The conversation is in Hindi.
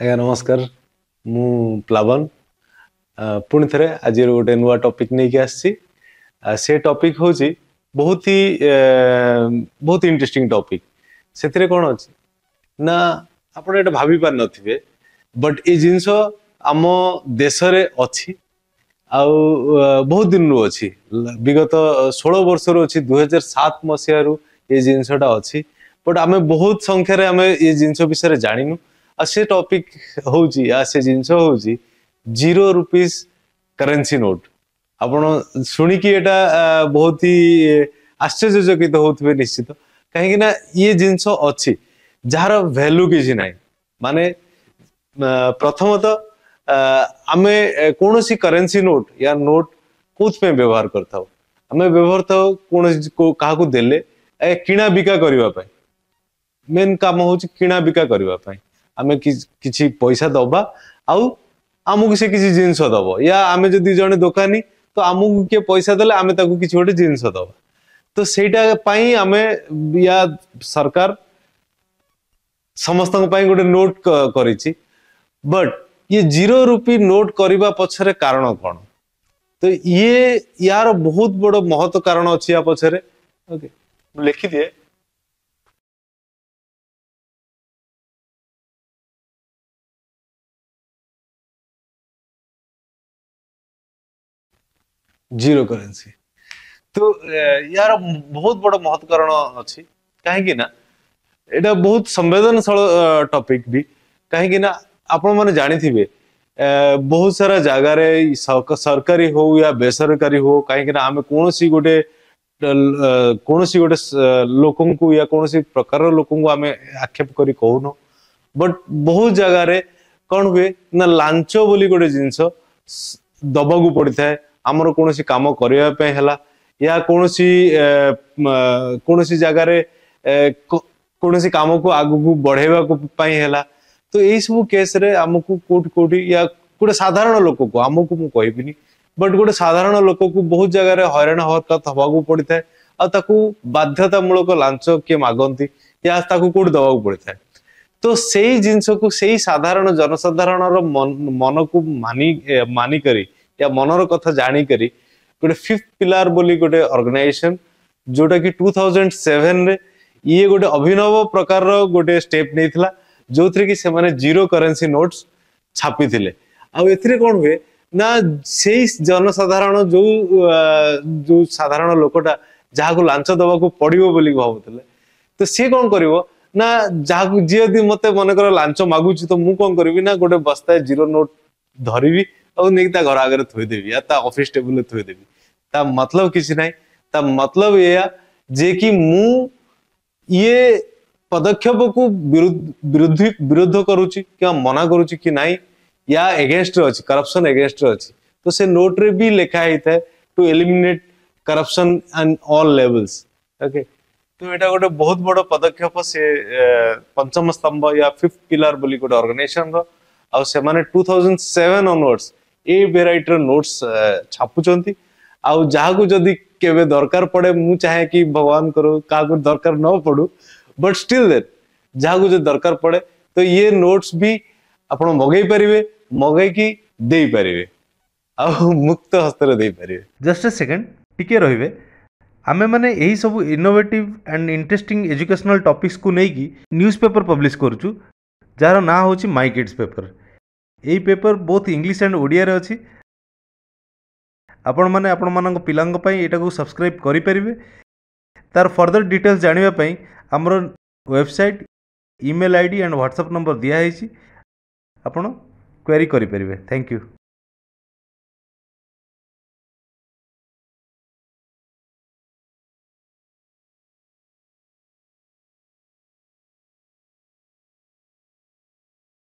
ଆଜ୍ଞା ନମସ୍କାର ମୁଁ ପ୍ଲାବନ ପୁଣି ଥରେ ଆଜିର ଗୋଟେ ନୂଆ ଟପିକ୍ ନେଇକି ଆସିଛି ସେ ଟପିକ୍ ହେଉଛି ବହୁତ ହି ବହୁତ ଇଣ୍ଟରେଷ୍ଟିଂ ଟପିକ୍ ସେଥିରେ କ'ଣ ଅଛି ନା ଆପଣ ଏଇଟା ଭାବିପାରିନଥିବେ ବଟ୍ ଏ ଜିନିଷ ଆମ ଦେଶରେ ଅଛି ଆଉ ବହୁତ ଦିନରୁ ଅଛି ବିଗତ ଷୋହଳ ବର୍ଷରୁ ଅଛି ଦୁଇହଜାର ସାତ ମସିହାରୁ ଏ ଜିନିଷଟା ଅଛି ବଟ୍ ଆମେ ବହୁତ ସଂଖ୍ୟାରେ ଆମେ ଏ ଜିନିଷ ବିଷୟରେ ଜାଣିନୁ आ से टपिक हूँ आ से जिन हूँ जीरो रुपीज करेन्सी नोट आप की ये बहुत ही आश्चर्यचकित तो हो निश्चित तो। कहीं ये जिनस अच्छी जार भैल्यू कि ना मान प्रथम तो, आम कौन सी करेन्सी नोट या नोट कौपे व्यवहार कर हमें व्यवहार था तो कौन क्या देखा बिका करने मेन काम हूँ किणा बिका करने ଆମେ କିଛି ପଇସା ଦେବା ଆଉ ଆମକୁ ସେ କିଛି ଜିନିଷ ଦେବ ୟା ଆମେ ଯଦି ଜଣେ ଦୋକାନୀ ତ ଆମକୁ କିଏ ପଇସା ଦେଲେ ଆମେ ତାକୁ କିଛି ଗୋଟେ ଜିନିଷ ଦେବା ତ ସେଇଟା ପାଇଁ ଆମେ ୟା ସରକାର ସମସ୍ତଙ୍କ ପାଇଁ ଗୋଟେ ନୋଟ୍ କରିଛି ବଟ୍ ଇଏ ଜିରୋ ରୁପି ନୋଟ୍ କରିବା ପଛରେ କାରଣ କ'ଣ ତ ଇଏ ୟାର ବହୁତ ବଡ଼ ମହତ କାରଣ ଅଛି ୟା ପଛରେ ଓକେ ଲେଖିଦିଏ जीरो करेन्सी तो यार बहुत बड़ महत्वकरण अच्छी कहीं यहाँ बहुत संवेदनशील टॉपिक भी कहीं आपण मैंने जाणी बहुत सारा जगार सरकारी हो या बेसरकारी हो कहीं आम कौन गोटे कौन सी गोटे लोक को या कौन सी प्रकार लोक आम आक्षेप कर बट बहुत जगार कौन हुए ना लाच बोली गोटे जिनस दबा पड़ता है ଆମର କୌଣସି କାମ କରିବା ପାଇଁ ହେଲା ଏହା କୌଣସି କୌଣସି ଜାଗାରେ କୌଣସି କାମକୁ ଆଗକୁ ବଢେଇବାକୁ ପାଇଁ ହେଲା ତ ଏଇସବୁ କେସ୍ରେ ଆମକୁ କୋଉଠି କୋଉଠି ୟା ଗୋଟେ ସାଧାରଣ ଲୋକକୁ ଆମକୁ ମୁଁ କହିବିନି ବଟ୍ ଗୋଟେ ସାଧାରଣ ଲୋକକୁ ବହୁତ ଜାଗାରେ ହଇରାଣ ହରକତ ହେବାକୁ ପଡିଥାଏ ଆଉ ତାକୁ ବାଧ୍ୟତାମୂଳକ ଲାଞ୍ଚ କିଏ ମାଗନ୍ତି ଏହା ତାକୁ କୋଉଠି ଦେବାକୁ ପଡିଥାଏ ତ ସେଇ ଜିନିଷକୁ ସେଇ ସାଧାରଣ ଜନସାଧାରଣର ମନକୁ ମାନି ମାନିକରି या मनर कथा जाणिक गोटे फिफ्थ पिलार बोली गोटे अर्गानाइजेसन जोटा कि टू थाउजेंड सेवेन रे ये गोटे अभिनव प्रकार गोटे स्टेप नहीं था जो थे कि से जीरो करेन्सी नोट्स छापी थे आउ कौन हुए ना से जनसाधारण जो जो साधारण लोकटा जहाँ ଯାହାକୁ ଲାଞ୍ଚ ଦେବାକୁ ପଡିବ ବୋଲି ଭାବୁଥିଲେ ତ ସିଏ କଣ କରିବ ନା ଯାହାକୁ ଯିଏ मत मन कर लाच मगुच तो मुझे कौन करी ना गोटे बस्ताए जीरो नोट धरवी नहीं ता तो घर आगे थोदेवी देवी या ता ऑफिस टेबल थोई ता मतलब किसी ना ता मतलब ये जे कि मु ये पदक्षेप को विरुद्ध विरुद्ध करुच्ची क्या मना करुच्ची कि नहीं या एगेंस्ट अच्छी करप्शन एगेंस्ट अच्छी तो से नोट रे भी लिखा ही था to eliminate corruption and all levels okay तो एटा गोटे बहुत बड़ पदक्षेप से पंचम स्तंभ या फिफ्थ पिलर बोली गोटे अर्गानाइजेसन रो आ 2007 ऑनवर्ड्स भेर नोट्स छापुंट आउ जहाँ के दरकार पड़े मुझे चाहे कि भगवान करो क्या दरकार न पड़ू बट स्टिल देन जहाँ को दरकार पड़े तो ये नोट्स भी आप मगे पारे मगे देपारे मुक्त हस्त दे पारे जस्ट ए सेकेंड टिके रे आम मैंने यही सब innovative and interesting educational topics को लेकिन न्यूज पेपर पब्लीश करुँ जार ना हो माइ किड्स पेपर এই ପେପର୍ ବୋଥ୍ ଇଂଲିଶ ଆଣ୍ଡ ଓଡ଼ିଆରେ ଅଛି ଆପଣମାନେ ଆପଣମାନଙ୍କ ପିଲାଙ୍କ ପାଇଁ ଏଇଟାକୁ ସବସ୍କ୍ରାଇବ୍ କରିପାରିବେ ତା'ର ଫର୍ଦର୍ ଡିଟେଲ୍ସ ଜାଣିବା ପାଇଁ ଆମର website email I D and WhatsApp number ଦିଆହେଇଛି ଆପଣ କ୍ୱେରି କରିପାରିବେ ଥ୍ୟାଙ୍କ ୟୁ